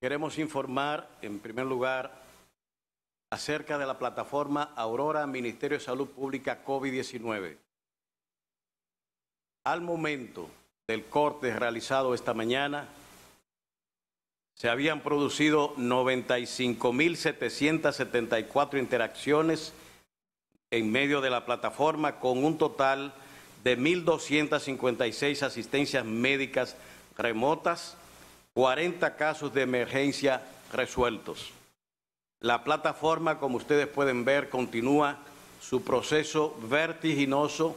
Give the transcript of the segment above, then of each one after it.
Queremos informar, en primer lugar, acerca de la plataforma Aurora Ministerio de Salud Pública COVID-19. Al momento del corte realizado esta mañana, se habían producido 95.774 interacciones en medio de la plataforma con un total de 1.256 asistencias médicas remotas, 40 casos de emergencia resueltos. La plataforma, como ustedes pueden ver, continúa su proceso vertiginoso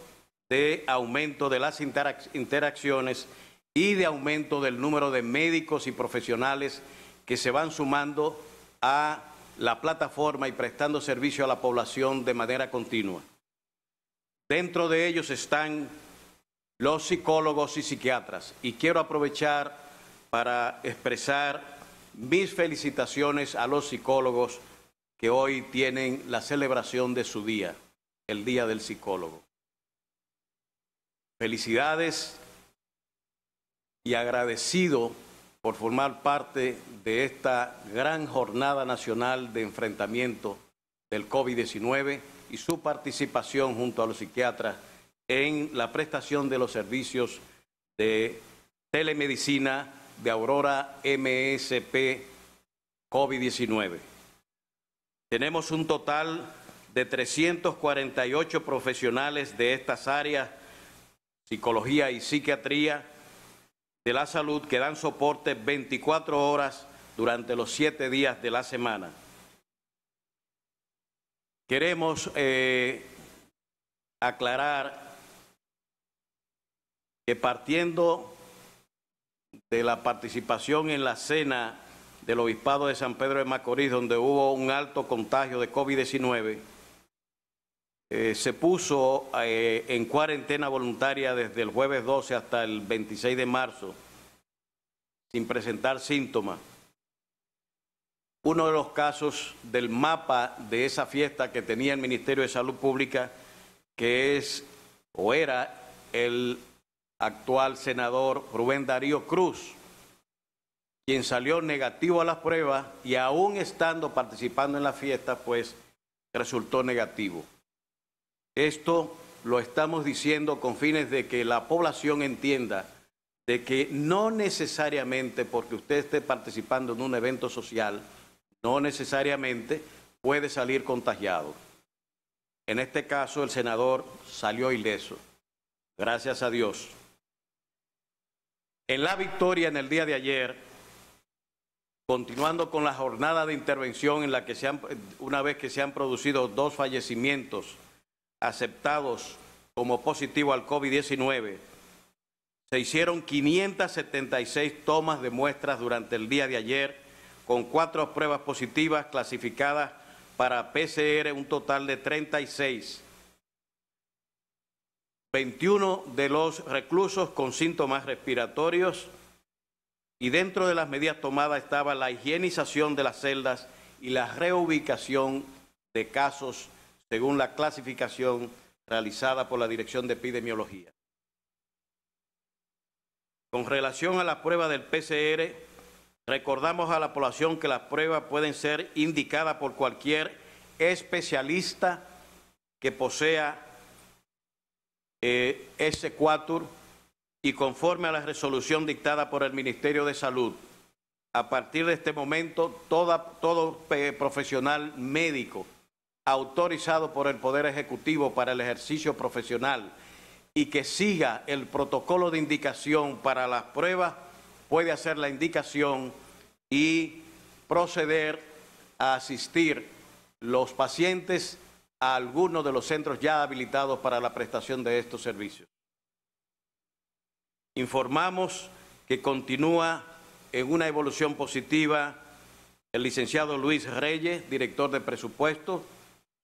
de aumento de las interacciones y de aumento del número de médicos y profesionales que se van sumando a la plataforma y prestando servicio a la población de manera continua. Dentro de ellos están los psicólogos y psiquiatras. Y quiero aprovechar para expresar mis felicitaciones a los psicólogos que hoy tienen la celebración de su día, el Día del Psicólogo. Felicidades y agradecido por formar parte de esta gran jornada nacional de enfrentamiento del COVID-19 y su participación junto a los psiquiatras en la prestación de los servicios de telemedicina de Aurora MSP COVID-19. Tenemos un total de 348 profesionales de estas áreas, psicología y psiquiatría de la salud, que dan soporte 24 horas durante los siete días de la semana. Queremos eh, aclarar que partiendo de la participación en la cena del Obispado de San Pedro de Macorís, donde hubo un alto contagio de COVID-19, eh, se puso eh, en cuarentena voluntaria desde el jueves 12 hasta el 26 de marzo, sin presentar síntomas. Uno de los casos del mapa de esa fiesta que tenía el Ministerio de Salud Pública, que es o era el actual senador Rubén Darío Cruz, quien salió negativo a las pruebas y aún estando participando en la fiesta, pues resultó negativo. Esto lo estamos diciendo con fines de que la población entienda de que no necesariamente porque usted esté participando en un evento social, no necesariamente puede salir contagiado. En este caso el senador salió ileso. Gracias a Dios. En la victoria en el día de ayer, continuando con la jornada de intervención en la que se han, una vez que se han producido dos fallecimientos aceptados como positivo al COVID-19, se hicieron 576 tomas de muestras durante el día de ayer, con cuatro pruebas positivas clasificadas para PCR, un total de 36 21 de los reclusos con síntomas respiratorios y dentro de las medidas tomadas estaba la higienización de las celdas y la reubicación de casos según la clasificación realizada por la Dirección de Epidemiología. Con relación a la prueba del PCR, recordamos a la población que las pruebas pueden ser indicadas por cualquier especialista que posea eh, S4 y conforme a la resolución dictada por el Ministerio de Salud, a partir de este momento todo eh, profesional médico autorizado por el Poder Ejecutivo para el ejercicio profesional y que siga el protocolo de indicación para las pruebas, puede hacer la indicación y proceder a asistir los pacientes a algunos de los centros ya habilitados para la prestación de estos servicios. Informamos que continúa en una evolución positiva el licenciado Luis Reyes, director de presupuesto,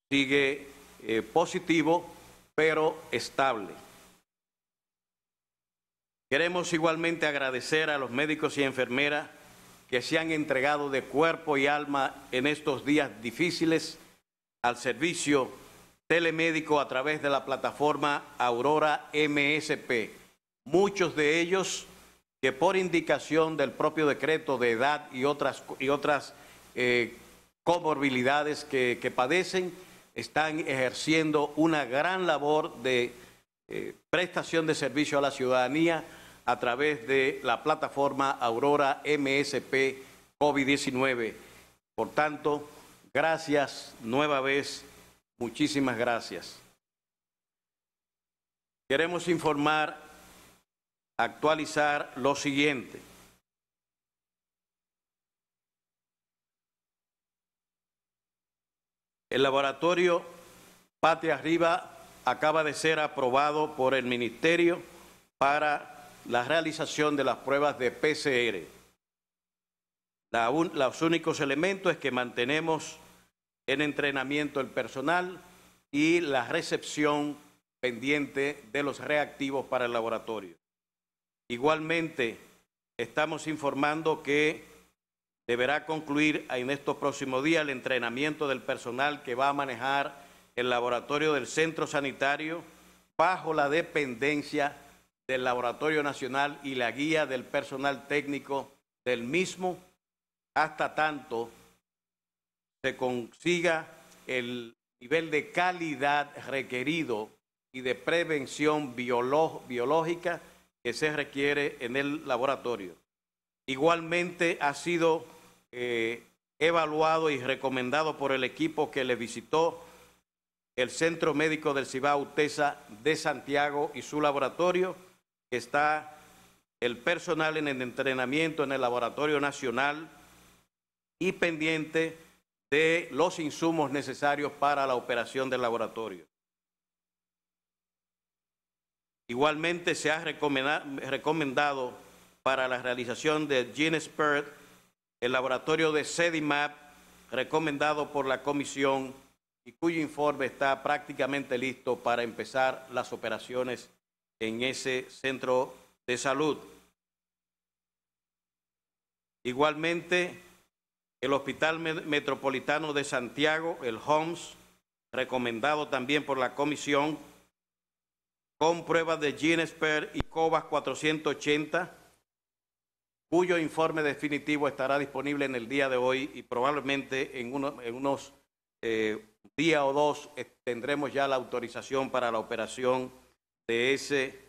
sigue eh, positivo pero estable. Queremos igualmente agradecer a los médicos y enfermeras que se han entregado de cuerpo y alma en estos días difíciles al servicio telemédico a través de la plataforma Aurora MSP. Muchos de ellos que por indicación del propio decreto de edad y otras, y otras eh, comorbilidades que, padecen, están ejerciendo una gran labor de eh, prestación de servicio a la ciudadanía a través de la plataforma Aurora MSP COVID-19. Por tanto, Gracias nueva vez, muchísimas gracias. Queremos informar, actualizar lo siguiente. El laboratorio Patria Arriba acaba de ser aprobado por el Ministerio para la realización de las pruebas de PCR. los únicos elementos que mantenemos el entrenamiento del personal y la recepción pendiente de los reactivos para el laboratorio. Igualmente, estamos informando que deberá concluir en estos próximos días el entrenamiento del personal que va a manejar el laboratorio del centro sanitario bajo la dependencia del Laboratorio Nacional y la guía del personal técnico del mismo, hasta tanto consiga el nivel de calidad requerido y de prevención biológica que se requiere en el laboratorio. Igualmente ha sido eh, evaluado y recomendado por el equipo que le visitó el Centro Médico del Cibao Utesa de Santiago y su laboratorio, está el personal en el entrenamiento en el Laboratorio Nacional y pendiente de los insumos necesarios para la operación del laboratorio. Igualmente se ha recomendado para la realización de GeneSpert el laboratorio de CEDIMAP recomendado por la comisión y cuyo informe está prácticamente listo para empezar las operaciones en ese centro de salud. Igualmente, el Hospital Metropolitano de Santiago, el HOMS, recomendado también por la comisión, con pruebas de Ginesper y covas 480, cuyo informe definitivo estará disponible en el día de hoy y probablemente en, uno, en unos eh, días o dos eh, tendremos ya la autorización para la operación de ese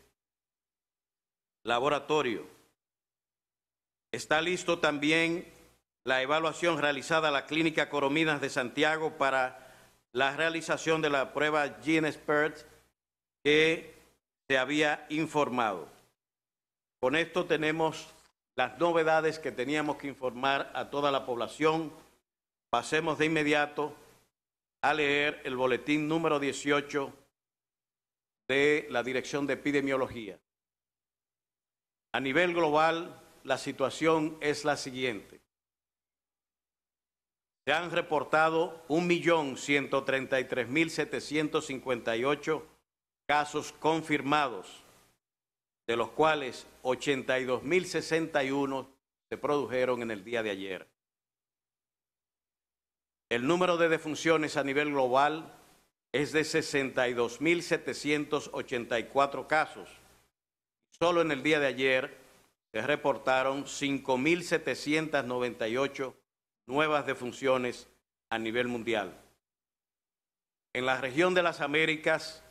laboratorio. Está listo también la evaluación realizada a la Clínica Corominas de Santiago para la realización de la prueba GeneSpert que se había informado. Con esto tenemos las novedades que teníamos que informar a toda la población. Pasemos de inmediato a leer el boletín número 18 de la Dirección de Epidemiología. A nivel global, la situación es la siguiente se han reportado 1.133.758 casos confirmados, de los cuales 82.061 se produjeron en el día de ayer. El número de defunciones a nivel global es de 62.784 casos. Solo en el día de ayer se reportaron 5.798 nuevas defunciones a nivel mundial. En la región de las Américas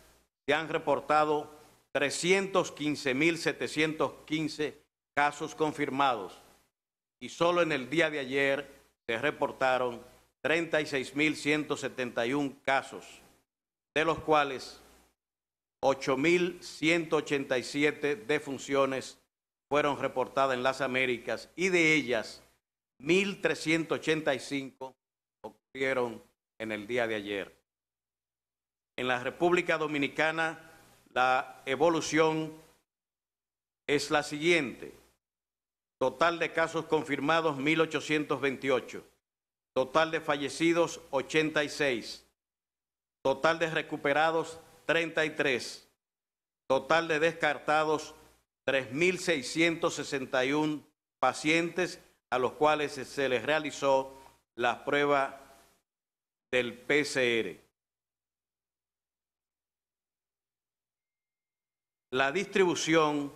se han reportado 315.715 casos confirmados y solo en el día de ayer se reportaron 36.171 casos, de los cuales 8.187 defunciones fueron reportadas en las Américas y de ellas 1.385 ocurrieron en el día de ayer. En la República Dominicana la evolución es la siguiente. Total de casos confirmados 1.828. Total de fallecidos 86. Total de recuperados 33. Total de descartados 3.661 pacientes a los cuales se les realizó la prueba del PCR. La distribución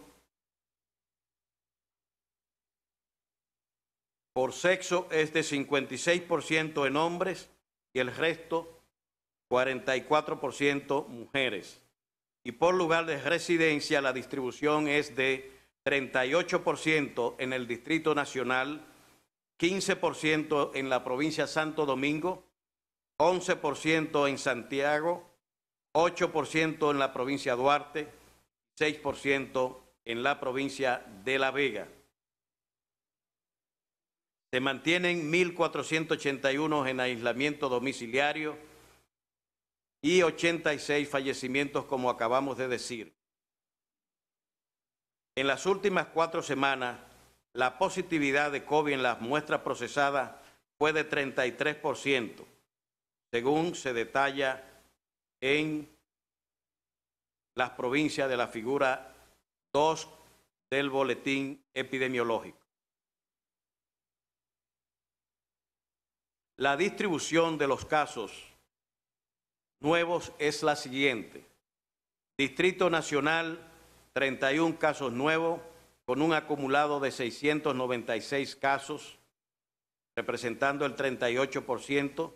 por sexo es de 56% en hombres y el resto 44% mujeres. Y por lugar de residencia la distribución es de 38% en el Distrito Nacional, 15% en la provincia de Santo Domingo, 11% en Santiago, 8% en la provincia de Duarte, 6% en la provincia de La Vega. Se mantienen 1.481 en aislamiento domiciliario y 86 fallecimientos, como acabamos de decir. En las últimas cuatro semanas, la positividad de COVID en las muestras procesadas fue de 33%, según se detalla en las provincias de la figura 2 del boletín epidemiológico. La distribución de los casos nuevos es la siguiente. Distrito Nacional 31 casos nuevos, con un acumulado de 696 casos, representando el 38%,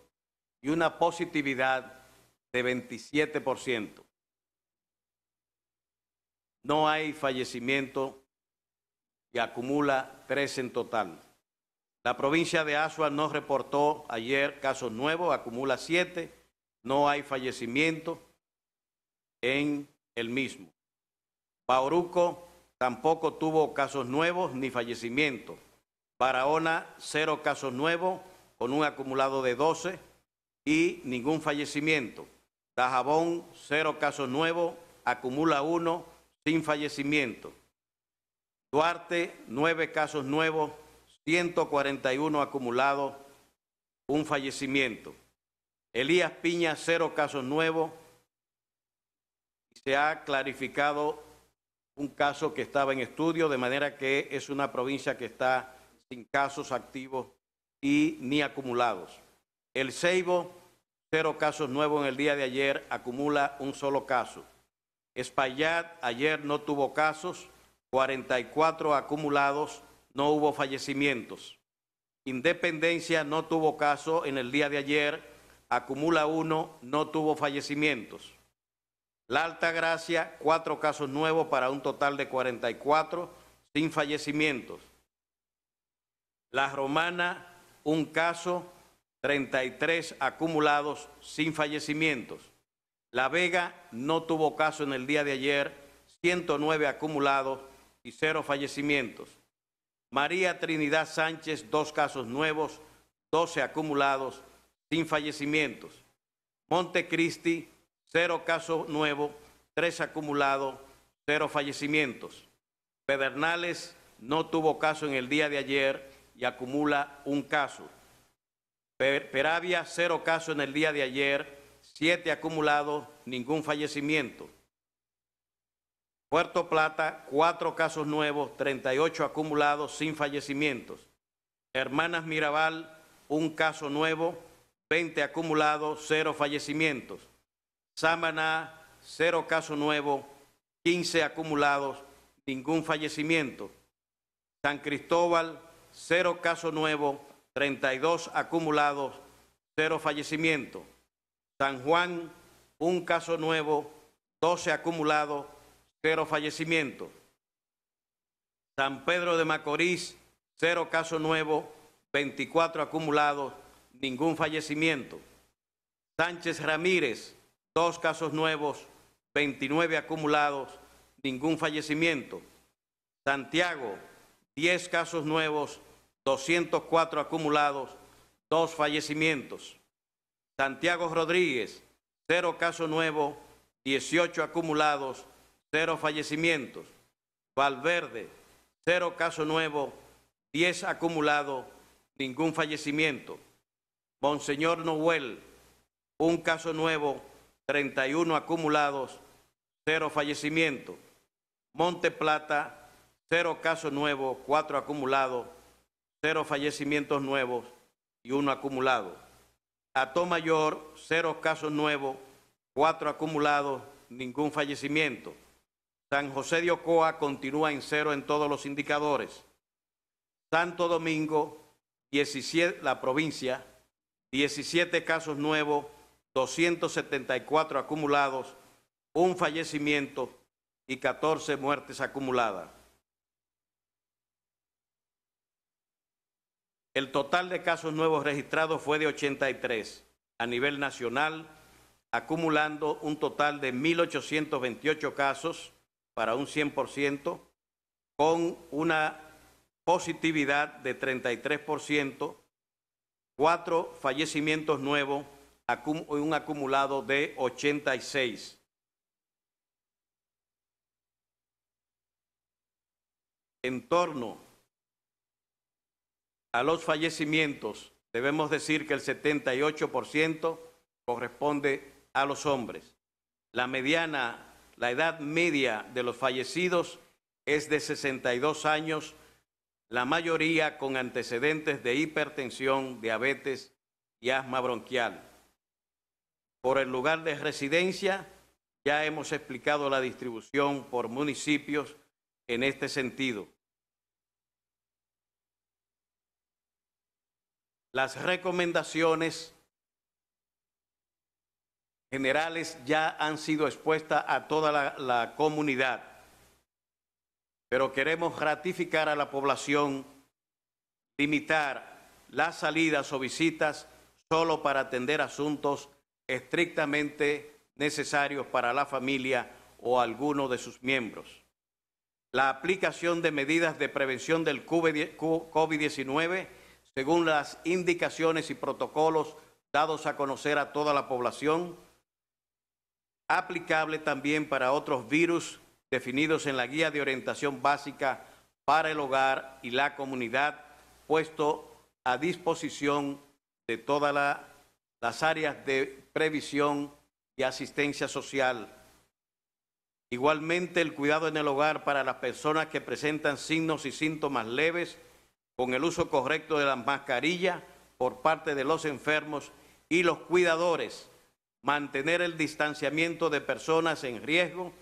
y una positividad de 27%. No hay fallecimiento y acumula 3 en total. La provincia de Asua no reportó ayer casos nuevos, acumula 7, no hay fallecimiento en el mismo. Paoruco, tampoco tuvo casos nuevos ni fallecimientos. Barahona, cero casos nuevos, con un acumulado de 12 y ningún fallecimiento. Tajabón, cero casos nuevos, acumula uno sin fallecimiento. Duarte, nueve casos nuevos, 141 acumulados, un fallecimiento. Elías Piña, cero casos nuevos. Se ha clarificado un caso que estaba en estudio, de manera que es una provincia que está sin casos activos y ni acumulados. El Ceibo, cero casos nuevos en el día de ayer, acumula un solo caso. Espaillat ayer no tuvo casos, 44 acumulados, no hubo fallecimientos. Independencia no tuvo caso en el día de ayer, acumula uno, no tuvo fallecimientos. La Alta Gracia, cuatro casos nuevos para un total de 44 sin fallecimientos. La Romana, un caso, 33 acumulados sin fallecimientos. La Vega no tuvo caso en el día de ayer, 109 acumulados y cero fallecimientos. María Trinidad Sánchez, dos casos nuevos, 12 acumulados sin fallecimientos. Montecristi, cero casos nuevos, tres acumulados, cero fallecimientos. Pedernales no tuvo caso en el día de ayer y acumula un caso. Peravia, cero casos en el día de ayer, siete acumulados, ningún fallecimiento. Puerto Plata, cuatro casos nuevos, 38 acumulados sin fallecimientos. Hermanas Mirabal, un caso nuevo, 20 acumulados, cero fallecimientos. Samaná, cero caso nuevo 15 acumulados, ningún fallecimiento. San Cristóbal, cero caso nuevo 32 acumulados, cero fallecimiento. San Juan, un caso nuevo, 12 acumulados, cero fallecimiento. San Pedro de Macorís, cero caso nuevo 24 acumulados, ningún fallecimiento. Sánchez Ramírez, dos casos nuevos, 29 acumulados, ningún fallecimiento. Santiago, 10 casos nuevos, 204 acumulados, dos fallecimientos. Santiago Rodríguez, cero casos nuevos, 18 acumulados, cero fallecimientos. Valverde, cero casos nuevos, 10 acumulados, ningún fallecimiento. Monseñor Noel, un caso nuevo, 31 acumulados, 0 fallecimientos. Monte Plata, 0 casos nuevos, 4 acumulados, 0 fallecimientos nuevos y 1 acumulado. Atomayor, 0 casos nuevos, 4 acumulados, ningún fallecimiento. San José de Ocoa continúa en cero en todos los indicadores. Santo Domingo, 17, la provincia, 17 casos nuevos, 274 acumulados, un fallecimiento y 14 muertes acumuladas. El total de casos nuevos registrados fue de 83 a nivel nacional, acumulando un total de 1.828 casos para un 100%, con una positividad de 33%, cuatro fallecimientos nuevos un acumulado de 86. En torno a los fallecimientos, debemos decir que el 78% corresponde a los hombres. La mediana, la edad media de los fallecidos es de 62 años, la mayoría con antecedentes de hipertensión, diabetes y asma bronquial por el lugar de residencia. Ya hemos explicado la distribución por municipios en este sentido. Las recomendaciones generales ya han sido expuestas a toda la, comunidad, pero queremos ratificar a la población, limitar las salidas o visitas solo para atender asuntos estrictamente necesarios para la familia o alguno de sus miembros. La aplicación de medidas de prevención del COVID-19 según las indicaciones y protocolos dados a conocer a toda la población, aplicable también para otros virus definidos en la Guía de Orientación Básica para el Hogar y la Comunidad, puesto a disposición de toda la las áreas de previsión y asistencia social. Igualmente el cuidado en el hogar para las personas que presentan signos y síntomas leves con el uso correcto de las mascarillas por parte de los enfermos y los cuidadores. Mantener el distanciamiento de personas en riesgo,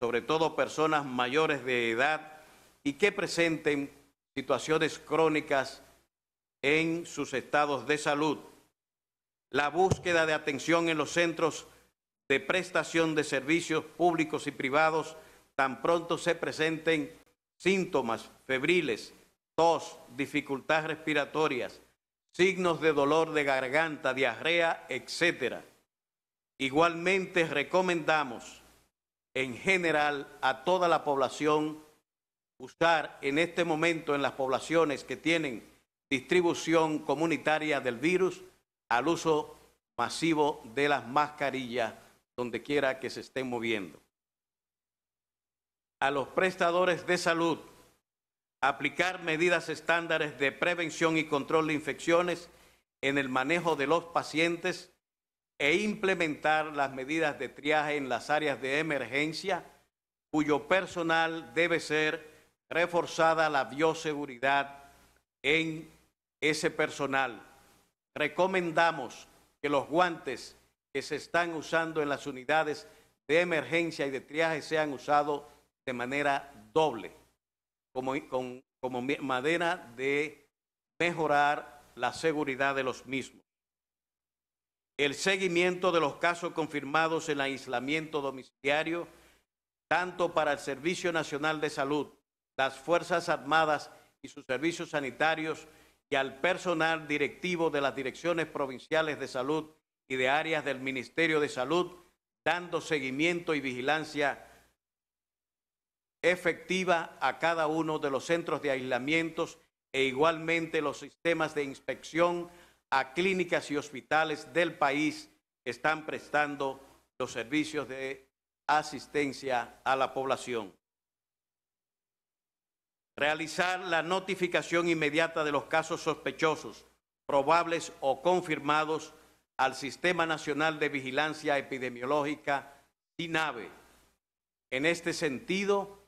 sobre todo personas mayores de edad y que presenten situaciones crónicas en sus estados de salud la búsqueda de atención en los centros de prestación de servicios públicos y privados tan pronto se presenten síntomas febriles, tos, dificultades respiratorias, signos de dolor de garganta, diarrea, etc. Igualmente recomendamos en general a toda la población usar en este momento en las poblaciones que tienen distribución comunitaria del virus al uso masivo de las mascarillas donde quiera que se estén moviendo. A los prestadores de salud, aplicar medidas estándares de prevención y control de infecciones en el manejo de los pacientes e implementar las medidas de triaje en las áreas de emergencia, cuyo personal debe ser reforzada la bioseguridad en ese personal recomendamos que los guantes que se están usando en las unidades de emergencia y de triaje sean usados de manera doble, como, manera de mejorar la seguridad de los mismos. El seguimiento de los casos confirmados en aislamiento domiciliario, tanto para el Servicio Nacional de Salud, las Fuerzas Armadas y sus servicios sanitarios, y al personal directivo de las direcciones provinciales de salud y de áreas del Ministerio de Salud, dando seguimiento y vigilancia efectiva a cada uno de los centros de aislamientos e igualmente los sistemas de inspección a clínicas y hospitales del país están prestando los servicios de asistencia a la población realizar la notificación inmediata de los casos sospechosos, probables o confirmados al Sistema Nacional de Vigilancia Epidemiológica, SINAVE. En este sentido,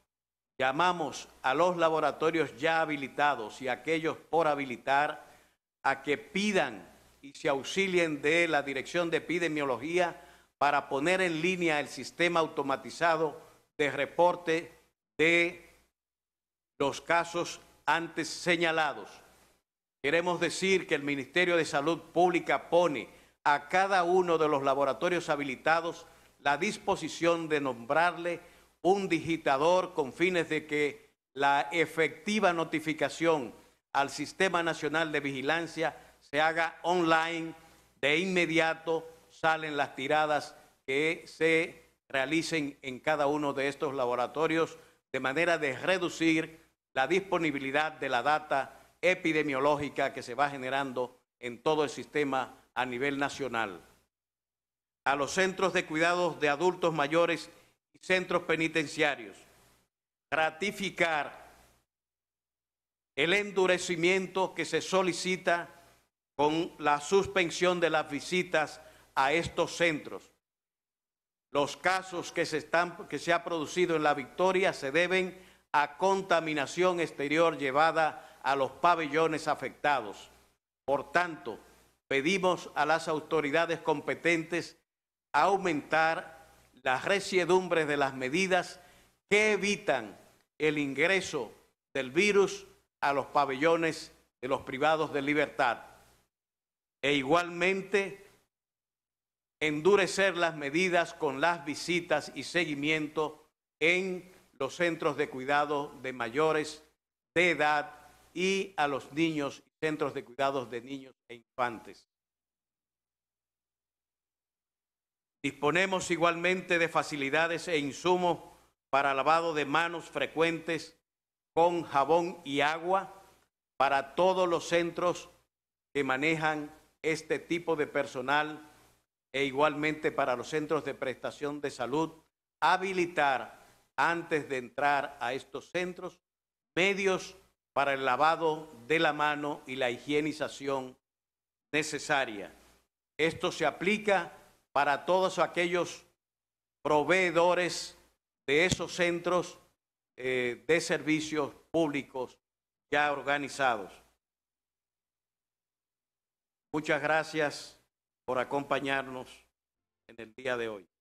llamamos a los laboratorios ya habilitados y aquellos por habilitar a que pidan y se auxilien de la Dirección de Epidemiología para poner en línea el sistema automatizado de reporte de los casos antes señalados. Queremos decir que el Ministerio de Salud Pública pone a cada uno de los laboratorios habilitados la disposición de nombrarle un digitador con fines de que la efectiva notificación al Sistema Nacional de Vigilancia se haga online. De inmediato salen las tiradas que se realicen en cada uno de estos laboratorios de manera de reducir la disponibilidad de la data epidemiológica que se va generando en todo el sistema a nivel nacional. A los centros de cuidados de adultos mayores y centros penitenciarios. Ratificar el endurecimiento que se solicita con la suspensión de las visitas a estos centros. Los casos que se, están, que se ha producido en la victoria se deben a contaminación exterior llevada a los pabellones afectados. Por tanto, pedimos a las autoridades competentes aumentar las resiedumbres de las medidas que evitan el ingreso del virus a los pabellones de los privados de libertad e igualmente endurecer las medidas con las visitas y seguimiento en los centros de cuidado de mayores de edad y a los niños y centros de cuidados de niños e infantes. Disponemos igualmente de facilidades e insumos para lavado de manos frecuentes con jabón y agua para todos los centros que manejan este tipo de personal e igualmente para los centros de prestación de salud, habilitar antes de entrar a estos centros, medios para el lavado de la mano y la higienización necesaria. Esto se aplica para todos aquellos proveedores de esos centros eh, de servicios públicos ya organizados. Muchas gracias por acompañarnos en el día de hoy.